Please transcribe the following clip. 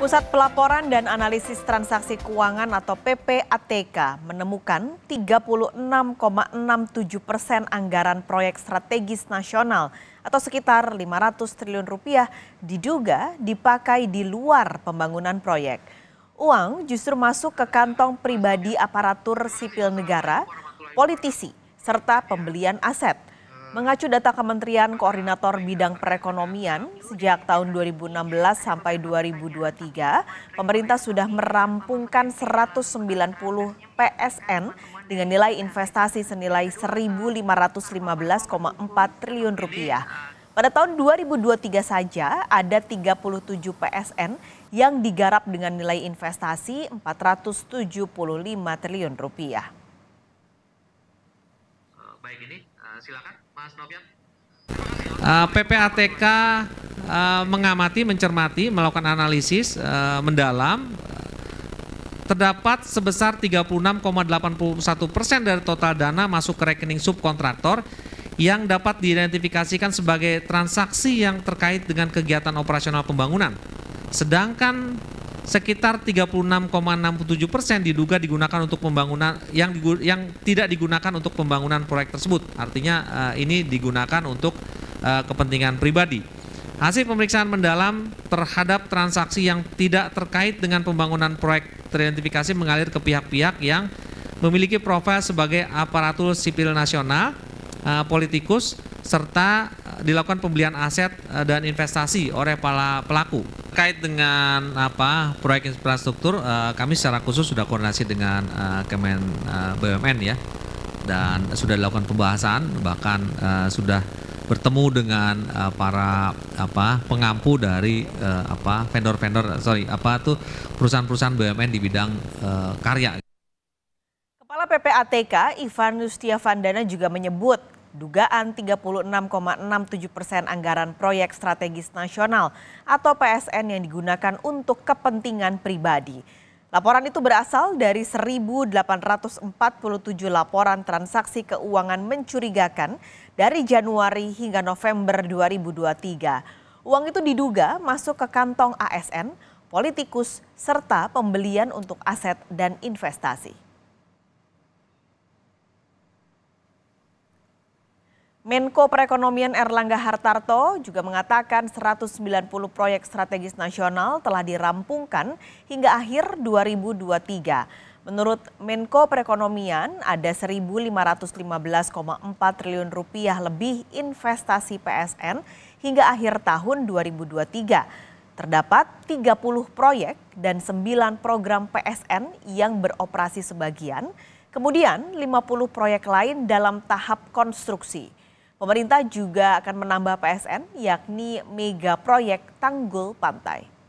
Pusat Pelaporan dan Analisis Transaksi Keuangan atau PPATK menemukan 36,67 persen anggaran proyek strategis nasional atau sekitar 500 triliun rupiah diduga dipakai di luar pembangunan proyek. Uang justru masuk ke kantong pribadi aparatur sipil negara, politisi, serta pembelian aset. Mengacu data Kementerian Koordinator Bidang Perekonomian, sejak tahun 2016 sampai 2023, pemerintah sudah merampungkan 190 PSN dengan nilai investasi senilai 1.515,4 triliun rupiah. Pada tahun 2023 saja ada 37 PSN yang digarap dengan nilai investasi 475 triliun rupiah baik ini. Uh, silakan Mas Novian. Uh, eh, PPATK uh, eh, mengamati, mencermati, melakukan analisis uh, mendalam. Terdapat sebesar 36,81 persen dari total dana masuk ke rekening subkontraktor yang dapat diidentifikasikan sebagai transaksi yang terkait dengan kegiatan operasional pembangunan. Sedangkan sekitar 36,67 persen diduga digunakan untuk pembangunan yang yang tidak digunakan untuk pembangunan proyek tersebut. Artinya eh, ini digunakan untuk eh, kepentingan pribadi. Hasil pemeriksaan mendalam terhadap transaksi yang tidak terkait dengan pembangunan proyek teridentifikasi mengalir ke pihak-pihak yang memiliki profil sebagai aparatur sipil nasional, uh, politikus, serta eh, dilakukan pembelian aset eh, dan investasi oleh para pelaku. Kait dengan apa proyek infrastruktur, eh, kami secara khusus sudah koordinasi dengan Kemen BUMN ya, dan sudah dilakukan pembahasan, bahkan sudah bertemu dengan para apa pengampu dari apa vendor-vendor sorry apa tuh perusahaan-perusahaan BUMN di bidang karya. Kepala PPATK Ivan Nustiavandana juga menyebut dugaan 36,67 persen anggaran proyek strategis nasional atau PSN yang digunakan untuk kepentingan pribadi. Laporan itu berasal dari 1.847 laporan transaksi keuangan mencurigakan dari Januari hingga November 2023. Uang itu diduga masuk ke kantong ASN, politikus, serta pembelian untuk aset dan investasi. Menko Perekonomian Erlangga Hartarto juga mengatakan 190 proyek strategis nasional telah dirampungkan hingga akhir 2023. Menurut Menko Perekonomian, ada 1.515,4 triliun rupiah lebih investasi PSN hingga akhir tahun 2023. Terdapat 30 proyek dan 9 program PSN yang beroperasi sebagian, kemudian 50 proyek lain dalam tahap konstruksi. Pemerintah juga akan menambah PSN yakni mega proyek tanggul pantai.